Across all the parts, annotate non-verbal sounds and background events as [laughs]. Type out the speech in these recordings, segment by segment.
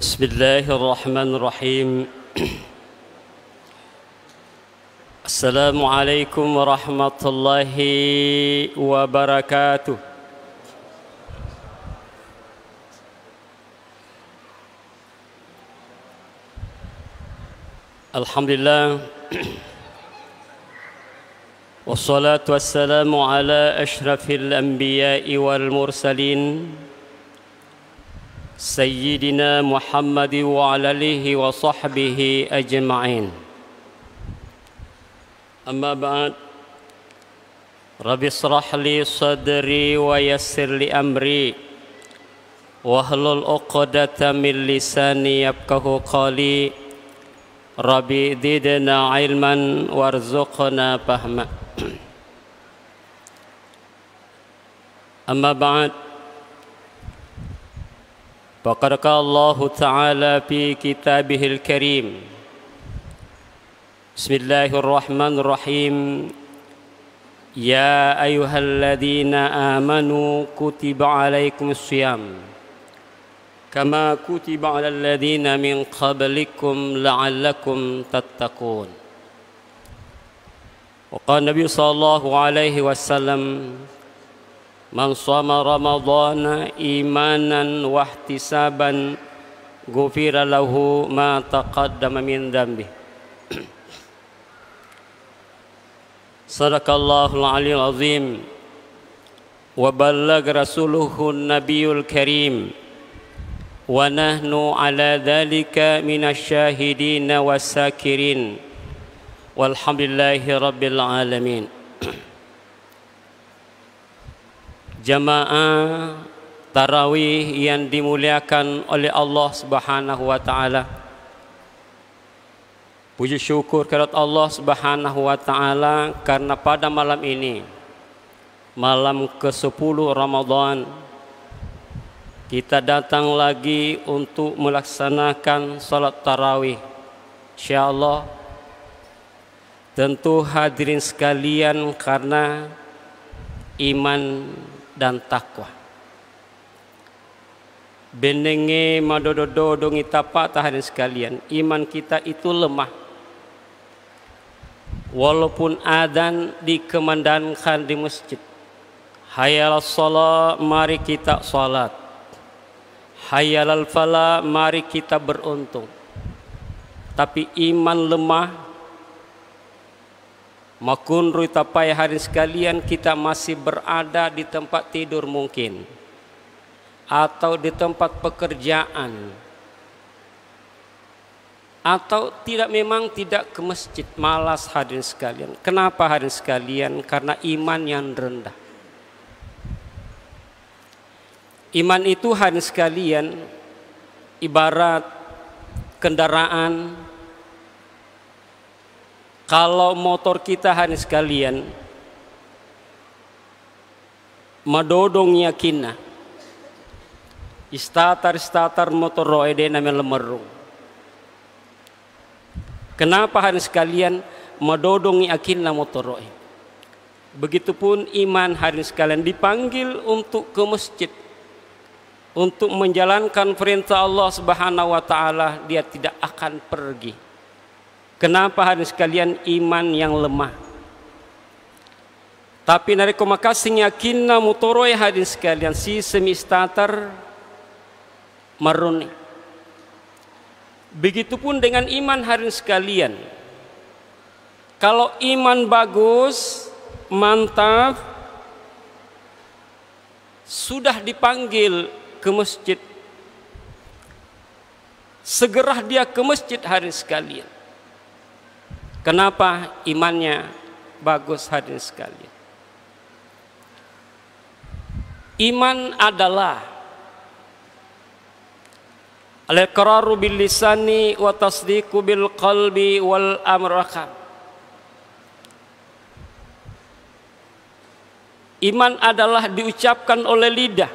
بسم الله الرحمن الرحيم السلام عليكم ورحمة الله وبركاته الحمد لله والصلاة والسلام على أشرف الأنبياء والمرسلين سيدنا محمد وعلى اله وصحبه اجمعين اما بعد رب اشرح لي صدري ويسر لي امري واحلل عقدة من لساني يفقه قولي رب زدنا علما وارزقنا فهما [clears throat] اما بعد فقد قال الله تعالى في كتابه الكريم بسم الله الرحمن الرحيم يا ايها الذين امنوا كتب عليكم الصيام كما كتب على الذين من قبلكم لعلكم تتقون وقال النبي صلى الله عليه وسلم من صام رمضان إيمانا واحتسابا غفر له ما تقدم من ذنبه [clears throat] صدق الله العلي العظيم وبلغ رسوله النبي الكريم ونحن على ذلك من الشاهدين والساكرين والحمد لله رب العالمين [clears throat] jamaah tarawih yang dimuliakan oleh Allah Subhanahu wa taala. Puji syukur kepada Allah Subhanahu wa taala karena pada malam ini malam ke-10 Ramadan kita datang lagi untuk melaksanakan salat tarawih. Insyaallah tentu hadirin sekalian karena iman dan takwa. Benenge madododo ngitapa tahanin sekalian. Iman kita itu lemah. Walaupun adan dikemandankan di masjid. Hayal salat, mari kita salat. Hayal fala, mari kita beruntung. Tapi iman lemah Makunru tapai hari sekalian kita masih berada di tempat tidur mungkin atau di tempat pekerjaan atau tidak memang tidak ke masjid malas hadirin sekalian. Kenapa hadirin sekalian? Karena iman yang rendah. Iman itu hadirin sekalian ibarat kendaraan kalau motor kita hanya sekalian madodong yakinna Istatar-istatar motor roe de namanya lemerung. Kenapa hanya sekalian madodongi yakinna motor roe? Begitupun iman hari sekalian dipanggil untuk ke masjid untuk menjalankan perintah Allah Subhanahu wa taala dia tidak akan pergi Kenapa hari sekalian iman yang lemah? Tapi dari komakasing yakinna mutoroi hari sekalian si semistater maruni. Begitupun dengan iman hari sekalian. Kalau iman bagus, mantap, sudah dipanggil ke masjid. Segera dia ke masjid hari sekalian. Kenapa imannya bagus hadir sekali? Iman adalah al-iqraru bil lisani wa tasdiqu bil qalbi wal amrakam. Iman adalah diucapkan oleh lidah,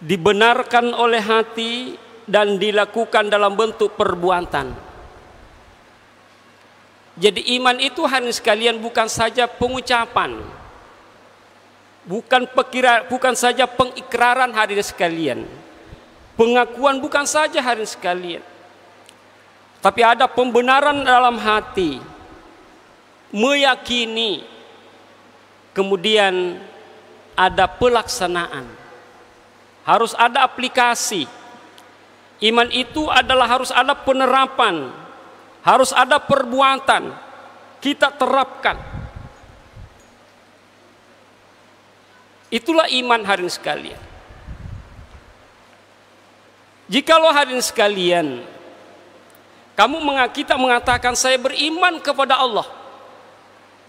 dibenarkan oleh hati dan dilakukan dalam bentuk perbuatan. Jadi iman itu hari sekalian bukan saja pengucapan. Bukan pekira, bukan saja pengikraran hari sekalian. Pengakuan bukan saja hari sekalian. Tapi ada pembenaran dalam hati. Meyakini. Kemudian ada pelaksanaan. Harus ada aplikasi. Iman itu adalah harus ada penerapan harus ada perbuatan kita terapkan itulah iman hadirin sekalian jikalau hadirin sekalian kamu kita mengatakan saya beriman kepada Allah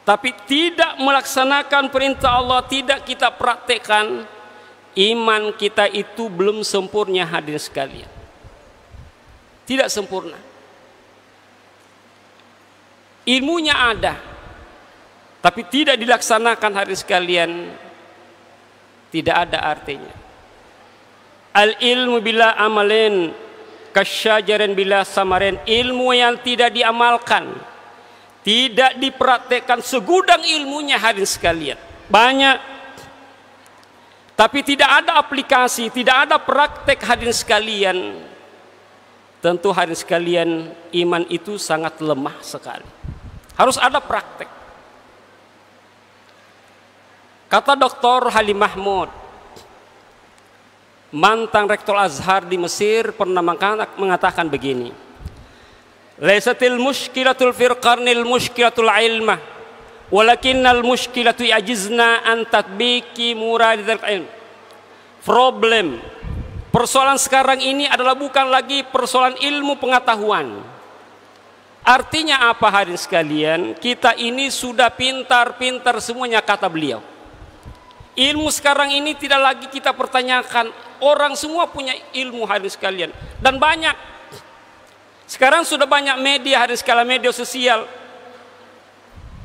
tapi tidak melaksanakan perintah Allah tidak kita praktekkan iman kita itu belum sempurna hadirin sekalian tidak sempurna Ilmunya ada, tapi tidak dilaksanakan hari sekalian, tidak ada artinya. Al ilmu bila amalin kasyajaran bila samarin ilmu yang tidak diamalkan tidak dipraktekkan segudang ilmunya hari sekalian banyak tapi tidak ada aplikasi tidak ada praktek hari sekalian tentu hari sekalian iman itu sangat lemah sekali harus ada praktek. Kata Dr. Halim Mahmud, mantan rektor Azhar di Mesir pernah mengatakan begini. Laisatil mushkilatul firqarnil mushkilatul ilmah walakinnal mushkilatu yajizna an tatbiki muradil ilm. Problem persoalan sekarang ini adalah bukan lagi persoalan ilmu pengetahuan. Artinya apa hadirin sekalian? Kita ini sudah pintar-pintar semuanya kata beliau. Ilmu sekarang ini tidak lagi kita pertanyakan. Orang semua punya ilmu hadirin sekalian dan banyak. Sekarang sudah banyak media hadirin sekalian, media sosial,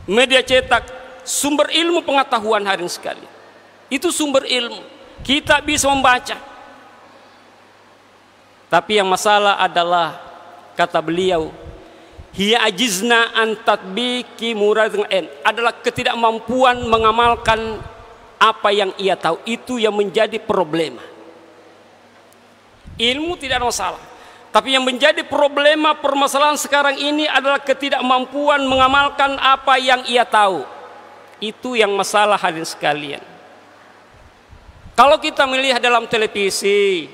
media cetak, sumber ilmu pengetahuan hadirin sekalian. Itu sumber ilmu. Kita bisa membaca. Tapi yang masalah adalah kata beliau hiya ajizna an tatbiki muradin adalah ketidakmampuan mengamalkan apa yang ia tahu itu yang menjadi problema ilmu tidak ada masalah tapi yang menjadi problema permasalahan sekarang ini adalah ketidakmampuan mengamalkan apa yang ia tahu. Itu yang masalah hadirin sekalian. Kalau kita melihat dalam televisi,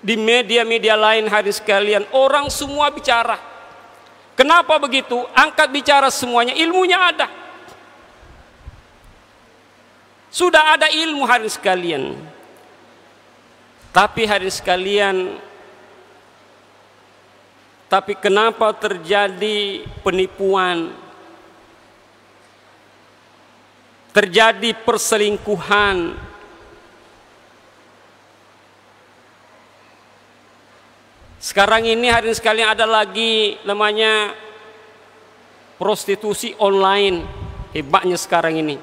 di media-media lain hari sekalian, orang semua bicara. Kenapa begitu? Angkat bicara semuanya, ilmunya ada. Sudah ada ilmu hari sekalian. Tapi hari sekalian tapi kenapa terjadi penipuan? Terjadi perselingkuhan, Sekarang ini hari ini sekalian ada lagi namanya prostitusi online hebatnya sekarang ini.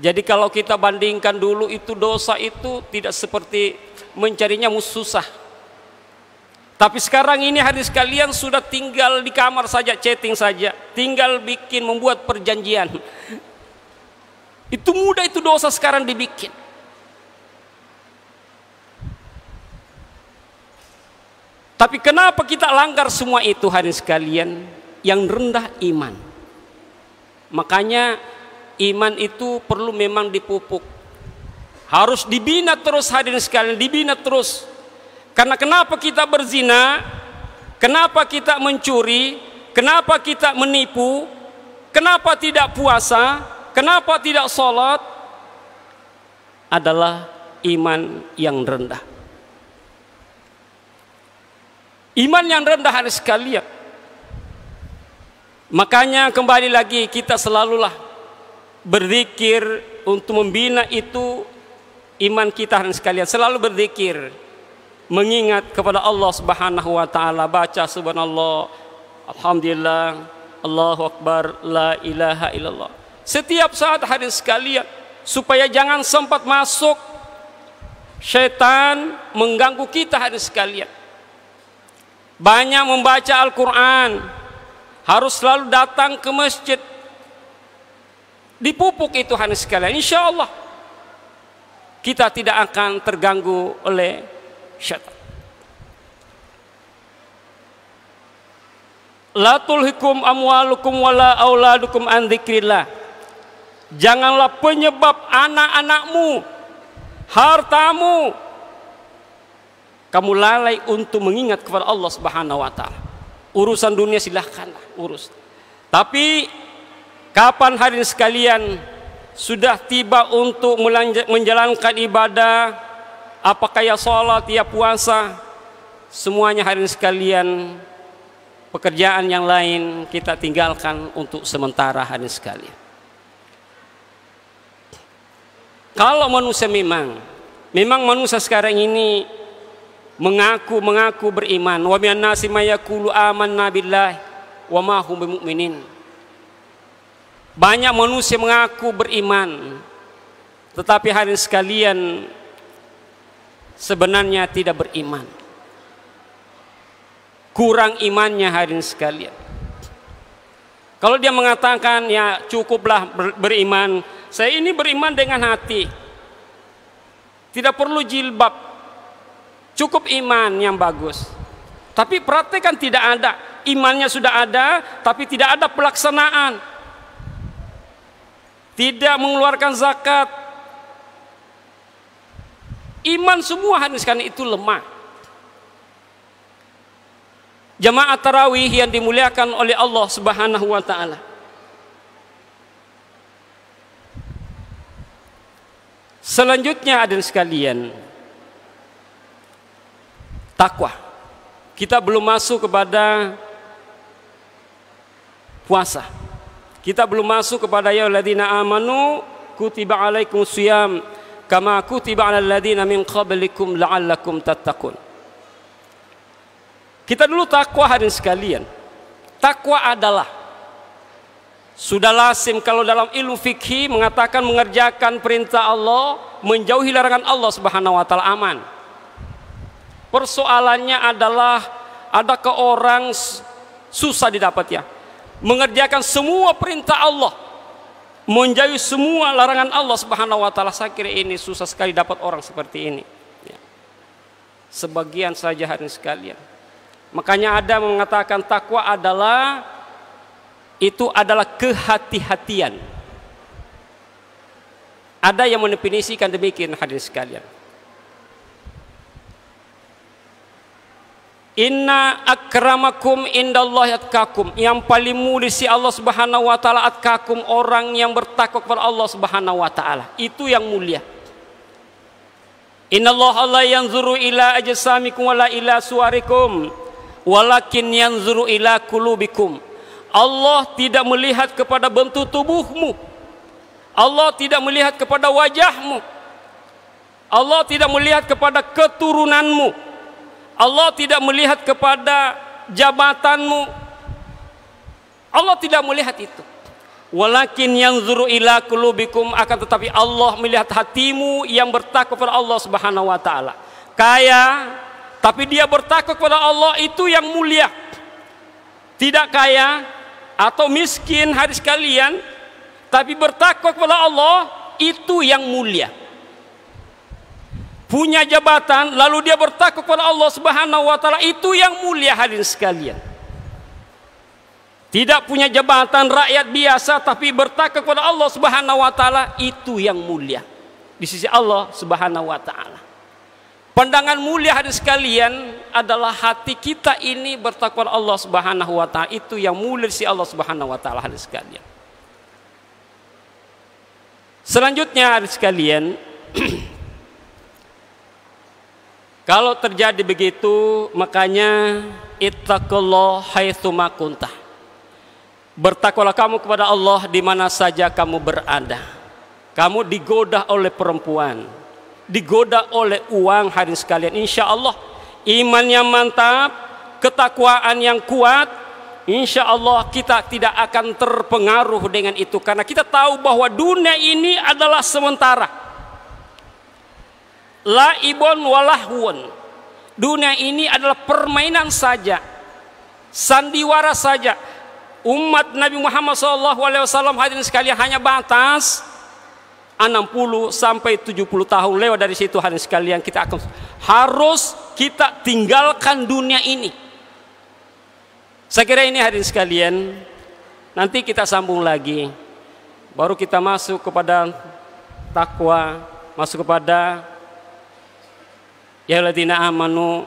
Jadi kalau kita bandingkan dulu itu dosa itu tidak seperti mencarinya susah. Tapi sekarang ini hari sekalian sudah tinggal di kamar saja chatting saja, tinggal bikin membuat perjanjian. [laughs] Itu mudah itu dosa sekarang dibikin. Tapi kenapa kita langgar semua itu hadirin sekalian yang rendah iman. Makanya iman itu perlu memang dipupuk. Harus dibina terus hadirin sekalian, dibina terus. Karena kenapa kita berzina? Kenapa kita mencuri? Kenapa kita menipu? Kenapa tidak puasa? Kenapa tidak sholat? Adalah iman yang rendah. Iman yang rendah ada sekalian. Makanya kembali lagi kita selalulah berzikir untuk membina itu iman kita dan sekalian selalu berzikir mengingat kepada Allah Subhanahu wa taala baca subhanallah alhamdulillah Allahu akbar la ilaha illallah setiap saat hari sekalian supaya jangan sempat masuk setan mengganggu kita hari sekalian banyak membaca Al-Quran, harus selalu datang ke masjid. Dipupuk itu hanya sekalian, insya Allah kita tidak akan terganggu oleh syaitan. La tulhikum amwalukum wala auladukum an Janganlah penyebab anak-anakmu, hartamu, kamu lalai untuk mengingat kepada Allah Subhanahu wa taala. Urusan dunia silahkanlah urus. Tapi kapan ini sekalian sudah tiba untuk menjalankan ibadah apakah ya sholat, ya puasa semuanya ini sekalian pekerjaan yang lain kita tinggalkan untuk sementara hari sekalian. Kalau manusia memang, memang manusia sekarang ini mengaku mengaku beriman wa minan nasi mayaqulu amanna billahi wa ma hum bimumin banyak manusia mengaku beriman tetapi hari sekalian sebenarnya tidak beriman kurang imannya hari sekalian kalau dia mengatakan ya cukuplah beriman saya ini beriman dengan hati tidak perlu jilbab Cukup iman yang bagus. Tapi praktek tidak ada. Imannya sudah ada, tapi tidak ada pelaksanaan. Tidak mengeluarkan zakat. Iman semua hadis karena itu lemah. Jamaah tarawih yang dimuliakan oleh Allah Subhanahu wa taala. Selanjutnya ada sekalian, takwa. Kita belum masuk kepada puasa. Kita belum masuk kepada ya alladzina amanu kutiba alaikum suyam, kama kutiba alal ladzina min qablikum la'allakum tattaqun. Kita dulu takwa hadirin sekalian. Takwa adalah sudah lazim kalau dalam ilmu fikih mengatakan mengerjakan perintah Allah, menjauhi larangan Allah Subhanahu wa taala aman. Persoalannya adalah ada ke orang susah didapat ya. Mengerjakan semua perintah Allah. Menjauhi semua larangan Allah subhanahu wa ta'ala. Saya kira ini susah sekali dapat orang seperti ini. Ya. Sebagian saja hari sekalian. Makanya ada mengatakan takwa adalah itu adalah kehati-hatian. Ada yang mendefinisikan demikian hadis sekalian. Inna akramakum indallahi atqakum. Yang paling mulia si Allah Subhanahu wa taala atqakum orang yang bertakwa kepada Allah Subhanahu wa taala. Itu yang mulia. Inna Allah la yanzuru ila ajsamikum wala ila suwarikum walakin yanzuru ila qulubikum. Allah tidak melihat kepada bentuk tubuhmu. Allah tidak melihat kepada wajahmu. Allah tidak melihat kepada keturunanmu. Allah tidak melihat kepada jabatanmu. Allah tidak melihat itu. Walakin yang zuru ila kulubikum akan tetapi Allah melihat hatimu yang bertakwa kepada Allah Subhanahu wa taala. Kaya tapi dia bertakwa kepada Allah itu yang mulia. Tidak kaya atau miskin hari sekalian tapi bertakwa kepada Allah itu yang mulia punya jabatan lalu dia bertakwa kepada Allah Subhanahu wa taala itu yang mulia hadirin sekalian. Tidak punya jabatan rakyat biasa tapi bertakwa kepada Allah Subhanahu wa taala itu yang mulia di sisi Allah Subhanahu wa taala. Pandangan mulia hadirin sekalian adalah hati kita ini bertakwa Allah Subhanahu wa taala itu yang mulia di sisi Allah Subhanahu wa taala hadirin sekalian. Selanjutnya hadirin sekalian [clears throat] Kalau terjadi begitu, makanya ittaqullah haitsuma kunta. Bertakwalah kamu kepada Allah di mana saja kamu berada. Kamu digoda oleh perempuan, digoda oleh uang hari sekalian. Insya Allah iman yang mantap, ketakwaan yang kuat, Insya Allah kita tidak akan terpengaruh dengan itu karena kita tahu bahwa dunia ini adalah sementara laibon walahwun. Dunia ini adalah permainan saja, sandiwara saja. Umat Nabi Muhammad SAW hadirin sekalian hanya batas 60 sampai 70 tahun lewat dari situ hadirin sekalian kita akan harus kita tinggalkan dunia ini. Saya kira ini hadirin sekalian nanti kita sambung lagi baru kita masuk kepada takwa, masuk kepada Ya ladina amanu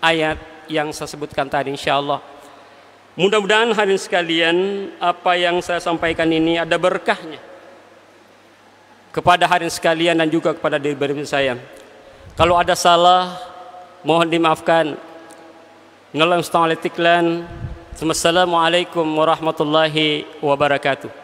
ayat yang saya sebutkan tadi insyaallah. Mudah-mudahan hadirin sekalian apa yang saya sampaikan ini ada berkahnya kepada hadirin sekalian dan juga kepada diri saya. Kalau ada salah mohon dimaafkan. Nalam Assalamualaikum warahmatullahi wabarakatuh.